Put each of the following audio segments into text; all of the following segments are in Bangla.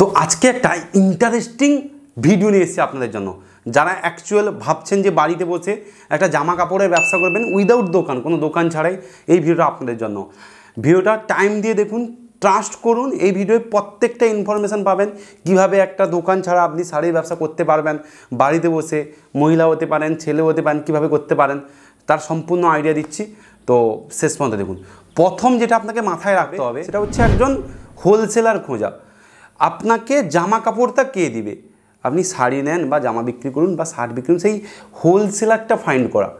তো আজকে একটা ইন্টারেস্টিং ভিডিও নিয়ে এসেছি আপনাদের জন্য যারা অ্যাকচুয়াল ভাবছেন যে বাড়িতে বসে একটা জামা কাপড়ের ব্যবসা করবেন উইদাউট দোকান কোনো দোকান ছাড়াই এই ভিডিওটা আপনাদের জন্য ভিডিওটা টাইম দিয়ে দেখুন ট্রাস্ট করুন এই ভিডিওয়ে প্রত্যেকটা ইনফরমেশান পাবেন কিভাবে একটা দোকান ছাড়া আপনি শাড়ির ব্যবসা করতে পারবেন বাড়িতে বসে মহিলা হতে পারেন ছেলে হতে পারেন কিভাবে করতে পারেন তার সম্পূর্ণ আইডিয়া দিচ্ছি তো শেষ পর্যন্ত দেখুন প্রথম যেটা আপনাকে মাথায় রাখতে হবে সেটা হচ্ছে একজন হোলসেলার খোঁজা আপনাকে জামা কাপড়টা কে দিবে আপনি শাড়ি নেন বা জামা বিক্রি করুন বা শার্ট বিক্রি করুন সেই হোলসেলারটা ফাইন্ড করা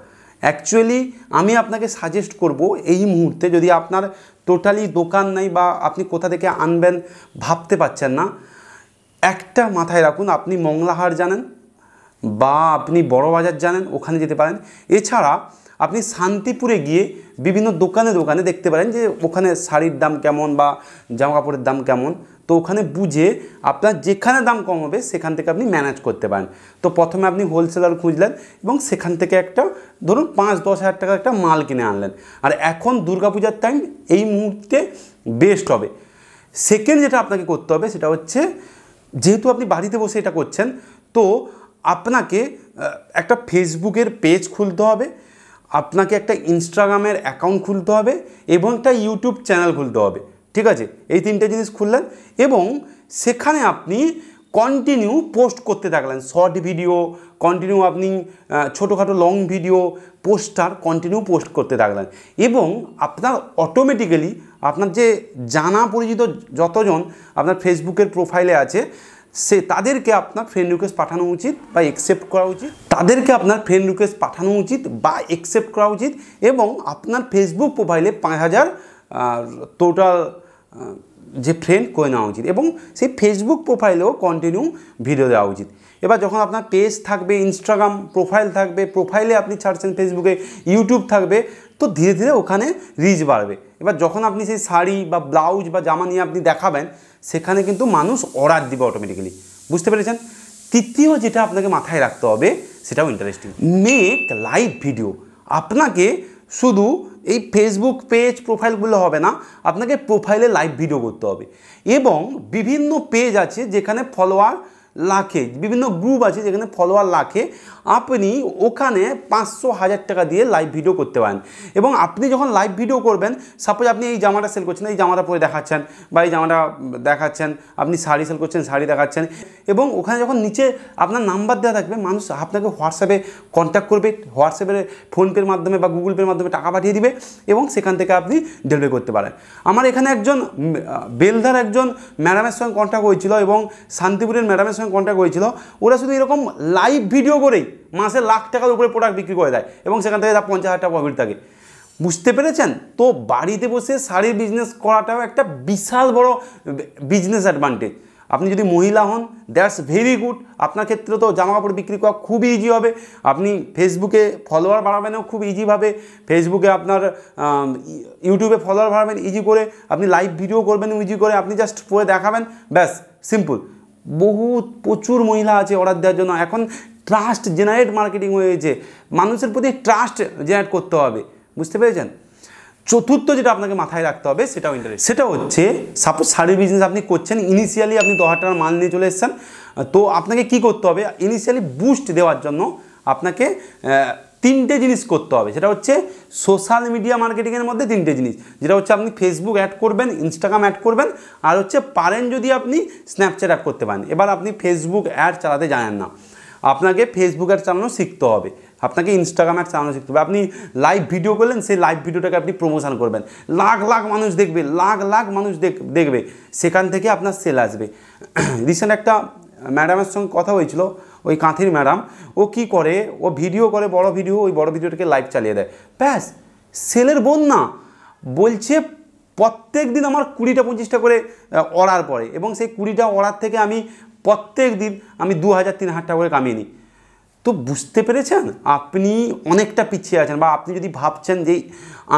অ্যাকচুয়ালি আমি আপনাকে সাজেস্ট করব এই মুহূর্তে যদি আপনার টোটালি দোকান নাই বা আপনি কোথা থেকে আনবেন ভাবতে পারছেন না একটা মাথায় রাখুন আপনি মংলাহার জানেন বা আপনি বড় বাজার জানেন ওখানে যেতে পারেন এছাড়া আপনি শান্তিপুরে গিয়ে বিভিন্ন দোকানে দোকানে দেখতে পারেন যে ওখানে শাড়ির দাম কেমন বা জামা কাপড়ের দাম কেমন তো ওখানে বুঝে আপনার যেখানে দাম কম হবে সেখান থেকে আপনি ম্যানেজ করতে পারেন তো প্রথমে আপনি হোলসেলার খুঁজলেন এবং সেখান থেকে একটা ধরুন পাঁচ দশ হাজার টাকার একটা মাল কিনে আনলেন আর এখন দুর্গাপূজার টাইম এই মুহূর্তে বেস্ট হবে সেকেন্ড যেটা আপনাকে করতে হবে সেটা হচ্ছে যেহেতু আপনি বাড়িতে বসে এটা করছেন তো আপনাকে একটা ফেসবুকের পেজ খুলতে হবে আপনাকে একটা ইনস্টাগ্রামের অ্যাকাউন্ট খুলতে হবে এবং একটা ইউটিউব চ্যানেল খুলতে হবে ঠিক আছে এই তিনটে জিনিস খুললেন এবং সেখানে আপনি কন্টিনিউ পোস্ট করতে থাকলেন শর্ট ভিডিও কন্টিনিউ আপনি ছোটোখাটো long video poster continue post করতে থাকলেন এবং আপনার অটোমেটিক্যালি আপনার যে জানা পরিচিত যতজন আপনার ফেসবুকের প্রোফাইলে আছে সে তাদেরকে আপনার ফ্রেন্ড রিকোয়েস্ট পাঠানো উচিত বা একসেপ্ট করা উচিত তাদেরকে আপনার ফ্রেন্ড রিকোয়েস্ট পাঠানো উচিত বা একসেপ্ট করা উচিত এবং আপনার ফেসবুক প্রোফাইলে পাঁচ হাজার টোটাল যে ফ্রেন্ড করে নেওয়া উচিত এবং সেই ফেসবুক প্রোফাইলেও কন্টিনিউ ভিডিও দেওয়া উচিত এবার যখন আপনার পেজ থাকবে ইনস্টাগ্রাম প্রোফাইল থাকবে প্রোফাইলে আপনি ছাড়ছেন ফেসবুকে ইউটিউব থাকবে তো ধীরে ধীরে ওখানে রিচ বাড়বে এবার যখন আপনি সেই শাড়ি বা ব্লাউজ বা জামা নিয়ে আপনি দেখাবেন সেখানে কিন্তু মানুষ অর্ডার দিবে অটোমেটিক্যালি বুঝতে পেরেছেন তৃতীয় যেটা আপনাকে মাথায় রাখতে হবে সেটাও ইন্টারেস্টিং মেক লাইভ ভিডিও আপনাকে শুধু এই ফেসবুক পেজ প্রোফাইলগুলো হবে না আপনাকে প্রোফাইলে লাইভ ভিডিও করতে হবে এবং বিভিন্ন পেজ আছে যেখানে ফলোয়ার লাখে বিভিন্ন গ্রুপ আছে যেখানে ফলোয়ার লাখে আপনি ওখানে পাঁচশো হাজার টাকা দিয়ে লাইভ ভিডিও করতে পারেন এবং আপনি যখন লাইভ ভিডিও করবেন সাপোজ আপনি এই জামাটা সেল করছেন এই জামাটা পরে দেখাচ্ছেন বা এই জামাটা দেখাচ্ছেন আপনি শাড়ি সেল করছেন শাড়ি দেখাচ্ছেন এবং ওখানে যখন নিচে আপনার নাম্বার দেওয়া থাকবে মানুষ আপনাকে হোয়াটসঅ্যাপে কন্ট্যাক্ট করবে হোয়াটসঅ্যাপের ফোনপের মাধ্যমে বা গুগল পের মাধ্যমে টাকা পাঠিয়ে দিবে এবং সেখান থেকে আপনি ডেলিভারি করতে পারেন আমার এখানে একজন বেলদার একজন ম্যাডামের সঙ্গে কন্ট্যাক্ট হয়েছিল এবং শান্তিপুরের ম্যাডামের সঙ্গে সঙ্গে কন্ট্যাক্ট হয়েছিল ওরা শুধু এরকম লাইভ ভিডিও করেই মাসে লাখ টাকার উপরে প্রোডাক্ট বিক্রি করে দেয় এবং সেখান থেকে তার পঞ্চাশ হাজার টাকা প্রফিট থাকে বুঝতে পেরেছেন তো বাড়িতে বসে শাড়ির বিজনেস করাটাও একটা বিশাল বড় বিজনেস অ্যাডভান্টেজ আপনি যদি মহিলা হন দ্যাটস ভেরি গুড আপনার ক্ষেত্রে তো জামা কাপড় বিক্রি করা খুব ইজি হবে আপনি ফেসবুকে ফলোয়ার বাড়াবেনও খুব ইজিভাবে ফেসবুকে আপনার ইউটিউবে ফলোয়ার বাড়াবেন ইজি করে আপনি লাইভ ভিডিও করবেন ইজি করে আপনি জাস্ট পরে দেখাবেন ব্যাস সিম্পল বহুত প্রচুর মহিলা আছে অর্ডার দেওয়ার জন্য এখন ট্রাস্ট জেনারেট মার্কেটিং হয়েছে মানুষের প্রতি ট্রাস্ট জেনারেট করতে হবে বুঝতে পেরেছেন চতুর্থ যেটা আপনাকে মাথায় রাখতে হবে সেটাও ইন্টারেস্ট সেটা হচ্ছে সাপোজ শাড়ি বিজনেস আপনি করছেন ইনিশিয়ালি আপনি দশ হাজার মাল নিয়ে চলে এসছেন তো আপনাকে কি করতে হবে ইনিশিয়ালি বুস্ট দেওয়ার জন্য আপনাকে তিনটে জিনিস করতে হবে সেটা হচ্ছে সোশ্যাল মিডিয়া মার্কেটিংয়ের মধ্যে তিনটে জিনিস যেটা হচ্ছে আপনি ফেসবুক অ্যাড করবেন ইনস্টাগ্রাম অ্যাড করবেন আর হচ্ছে পারেন যদি আপনি স্ন্যাপচ্যাট অ্যাড করতে পারেন এবার আপনি ফেসবুক অ্যাড চালাতে জানেন না আপনাকে ফেসবুক অ্যাড চালানো শিখতে হবে আপনাকে ইনস্টাগ্রাম অ্যাড চালানো শিখতে হবে আপনি লাইভ ভিডিও করলেন সেই লাইভ ভিডিওটাকে আপনি প্রমোশন করবেন লাখ লাখ মানুষ দেখবে লাখ লাখ মানুষ দেখবে সেখান থেকে আপনার সেল আসবে রিসেন্ট একটা ম্যাডামের সঙ্গে কথা হয়েছিল ওই কাঁথির ম্যাডাম ও কি করে ও ভিডিও করে বড় ভিডিও ওই বড় ভিডিওটাকে লাইভ চালিয়ে দেয় ব্যাস সেলের বোন না বলছে প্রত্যেক দিন আমার কুড়িটা পঁচিশটা করে অর্ডার পড়ে এবং সেই কুড়িটা অর্ডার থেকে আমি প্রত্যেক দিন আমি দু হাজার তিন হাজার টাকা করে কামিয়ে নিই তো বুঝতে পেরেছেন আপনি অনেকটা পিছিয়ে আছেন বা আপনি যদি ভাবছেন যে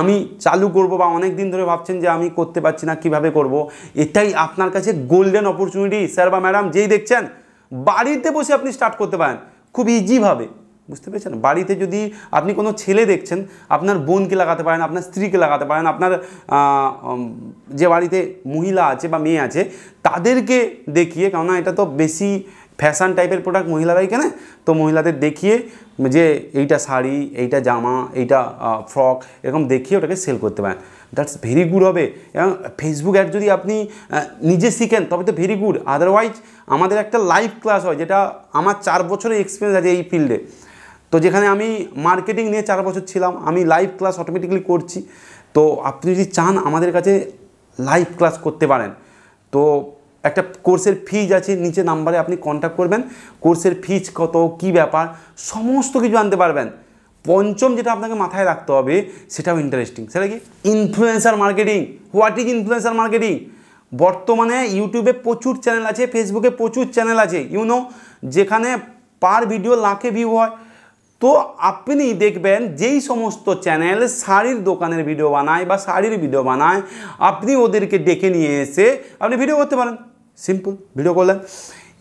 আমি চালু করব বা অনেক দিন ধরে ভাবছেন যে আমি করতে পারছি না কিভাবে করব এটাই আপনার কাছে গোল্ডেন অপরচুনিটি স্যার বা ম্যাডাম যেই দেখছেন বাড়িতে বসে আপনি স্টার্ট করতে পারেন খুব ইজিভাবে বুঝতে পেরেছেন বাড়িতে যদি আপনি কোনো ছেলে দেখছেন আপনার বোনকে লাগাতে পারেন আপনার স্ত্রীকে লাগাতে পারেন আপনার যে বাড়িতে মহিলা আছে বা মেয়ে আছে তাদেরকে দেখিয়ে কেননা এটা তো বেশি ফ্যাশান টাইপের প্রোডাক্ট মহিলারাই কেনে তো মহিলাদের দেখিয়ে যে এইটা শাড়ি এইটা জামা এইটা ফ্রক এরকম দেখিয়ে ওটাকে সেল করতে পারেন দ্যাটস ভেরি গুড হবে এবং ফেসবুক অ্যাড যদি আপনি নিজে শিখেন তবে তো ভেরি গুড আদারওয়াইজ আমাদের একটা লাইভ ক্লাস হয় যেটা আমার চার বছরের এক্সপিরিয়েন্স আছে এই ফিল্ডে তো যেখানে আমি মার্কেটিং নিয়ে চার বছর ছিলাম আমি লাইভ ক্লাস অটোমেটিকলি করছি তো আপনি যদি চান আমাদের কাছে লাইভ ক্লাস করতে পারেন তো একটা কোর্সের ফিজ আছে নিচে নাম্বারে আপনি কন্ট্যাক্ট করবেন কোর্সের ফিজ কত কি ব্যাপার সমস্ত কিছু জানতে পারবেন পঞ্চম যেটা আপনাকে মাথায় রাখতে হবে সেটাও ইন্টারেস্টিং সেটা কি influencer marketing what is influencer marketing বর্তমানে ইউটিউবে প্রচুর চ্যানেল আছে ফেসবুকে প্রচুর চ্যানেল আছে ইউনো যেখানে পার ভিডিও লাখে ভিউ হয় তো আপনি দেখবেন যেই সমস্ত চ্যানেল শাড়ির দোকানের ভিডিও বানায় বা শাড়ির ভিডিও বানায় আপনি ওদেরকে ডেকে নিয়ে এসে আপনি ভিডিও করতে পারেন সিম্পল ভিডিও করলেন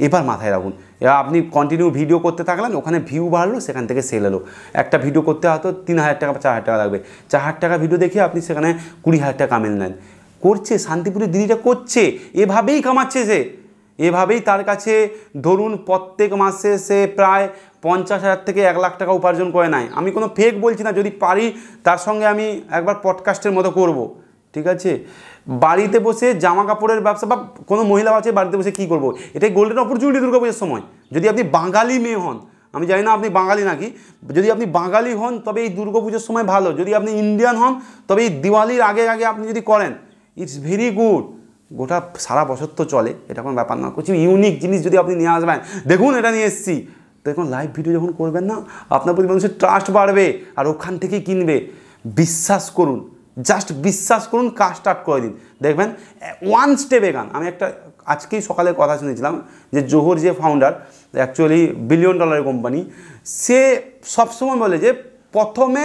এবার মাথায় রাখুন আপনি কন্টিনিউ ভিডিও করতে থাকলেন ওখানে ভিউ বাড়লো সেখান থেকে সেল এলো একটা ভিডিও করতে হয়তো তিন হাজার টাকা বা চার হাজার টাকা লাগবে চার হাজার টাকা ভিডিও দেখিয়ে আপনি সেখানে কুড়ি হাজার টাকা কামিয়ে নেন করছে শান্তিপুরের দিদিটা করছে এভাবেই কামাচ্ছে সে এভাবেই তার কাছে ধরুন প্রত্যেক মাসে সে প্রায় পঞ্চাশ হাজার থেকে এক লাখ টাকা উপার্জন করে নেয় আমি কোনো ফেক বলছি না যদি পারি তার সঙ্গে আমি একবার পডকাস্টের মতো করব। ঠিক আছে বাড়িতে বসে জামা কাপড়ের ব্যবসা বা কোনো মহিলা আছে বাড়িতে বসে কি করব। এটাই গোল্ডেন অপরচুনিটি দুর্গাপুজোর সময় যদি আপনি বাঙালি মেয়ে হন আমি জানি না আপনি বাঙালি নাকি যদি আপনি বাঙালি হন তবে এই দুর্গাপুজোর সময় ভালো যদি আপনি ইন্ডিয়ান হন তবে এই দিওয়ালির আগে আগে আপনি যদি করেন ইটস ভেরি গুড গোটা সারা বছর তো চলে এটা কোনো ব্যাপার না কিছু ইউনিক জিনিস যদি আপনি নিয়ে আসবেন দেখুন এটা নিয়ে এসেছি তো এখন লাইভ ভিডিও যখন করবেন না আপনার প্রতি মানুষের ট্রাস্ট বাড়বে আর ওখান থেকেই কিনবে বিশ্বাস করুন জাস্ট বিশ্বাস করুন কাজ স্টার্ট করে দিন দেখবেন ওয়ান স্টেপ গান আমি একটা আজকেই সকালে কথা শুনেছিলাম যে জোহর যে ফাউন্ডার অ্যাকচুয়ালি বিলিয়ন ডলারের কোম্পানি সে সবসময় বলে যে প্রথমে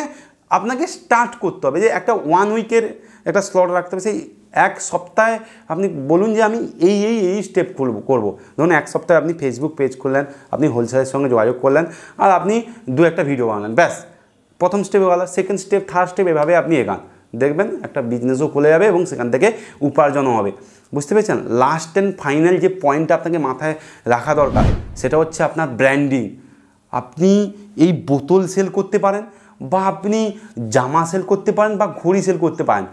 আপনাকে স্টার্ট করতে হবে যে একটা ওয়ান উইকের একটা স্লট রাখতে হবে সেই এক সপ্তাহে আপনি বলুন যে আমি এই এই এই স্টেপ খুলব করবো ধরুন এক সপ্তাহে আপনি ফেসবুক পেজ খুললেন আপনি হোলসেলের সঙ্গে যোগাযোগ করলেন আর আপনি দু একটা ভিডিও বানালেন ব্যাস প্রথম স্টেপে এগালেন সেকেন্ড স্টেপ থার্ড স্টেপ এভাবে আপনি এগান দেখবেন একটা বিজনেসও খুলে যাবে এবং সেখান থেকে উপার্জনও হবে বুঝতে পেরেছেন লাস্ট অ্যান্ড ফাইনাল যে পয়েন্টটা আপনাকে মাথায় রাখা দরকার সেটা হচ্ছে আপনার ব্র্যান্ডিং আপনি এই বোতল সেল করতে পারেন বা আপনি জামা সেল করতে পারেন বা ঘড়ি সেল করতে পারেন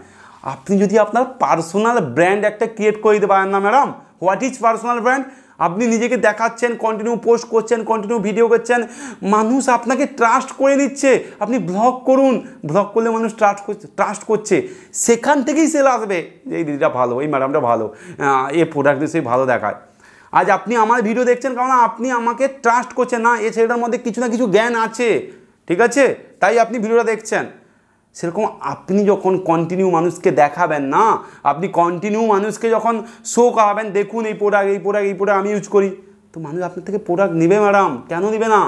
আপনি যদি আপনার পার্সোনাল ব্র্যান্ড একটা ক্রিয়েট করে দিতে পারেন না madam what is personal brand আপনি নিজেকে দেখাচ্ছেন কন্টিনিউ পোস্ট করছেন কন্টিনিউ ভিডিও করছেন মানুষ আপনাকে ট্রাস্ট করে নিচ্ছে আপনি ব্লগ করুন ব্লগ করলে মানুষ ট্রাস্ট করছে ট্রাস্ট করছে সেখান থেকেই সেল আসবে এই দিদিটা ভালো এই ম্যাডামটা ভালো এ প্রোডাক্ট সেই ভালো দেখায় আজ আপনি আমার ভিডিও দেখছেন কারণ আপনি আমাকে ট্রাস্ট করছেন না এ ছেলেটার মধ্যে কিছু না কিছু জ্ঞান আছে ঠিক আছে তাই আপনি ভিডিওটা দেখছেন সেরকম আপনি যখন কন্টিনিউ মানুষকে দেখাবেন না আপনি কন্টিনিউ মানুষকে যখন শো করাবেন দেখুন এই প্রোডাক্ট এই প্রোডাক্ট এই প্রোডাক্ট আমি ইউজ করি তো মানুষ আপনার থেকে প্রোডাক্ট নেবে ম্যাডাম কেন নেবে না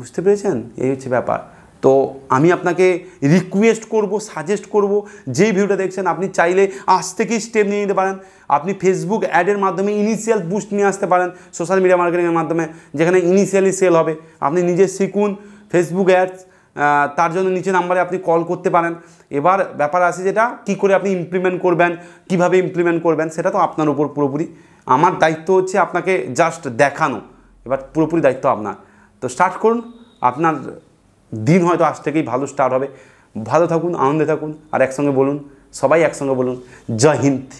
বুঝতে পেরেছেন এই হচ্ছে ব্যাপার তো আমি আপনাকে রিকোয়েস্ট করব সাজেস্ট করব যেই ভিডিওটা দেখছেন আপনি চাইলে আজ থেকেই স্টেপ নিয়ে নিতে পারেন আপনি ফেসবুক অ্যাডের মাধ্যমে ইনিশিয়াল বুস্ট নিয়ে আসতে পারেন সোশ্যাল মিডিয়া মার্কেটিংয়ের মাধ্যমে যেখানে ইনিশিয়ালি সেল হবে আপনি নিজে শিখুন ফেসবুক অ্যাডস তার জন্য নিচে নাম্বারে আপনি কল করতে পারেন এবার ব্যাপার আছে যেটা কি করে আপনি ইমপ্লিমেন্ট করবেন কিভাবে ইমপ্লিমেন্ট করবেন সেটা তো আপনার উপর পুরোপুরি আমার দায়িত্ব হচ্ছে আপনাকে জাস্ট দেখানো এবার পুরোপুরি দায়িত্ব আপনার তো স্টার্ট করুন আপনার দিন হয়তো আজ থেকেই ভালো স্টার্ট হবে ভালো থাকুন আনন্দে থাকুন আর একসঙ্গে বলুন সবাই একসঙ্গে বলুন জয় হিন্দ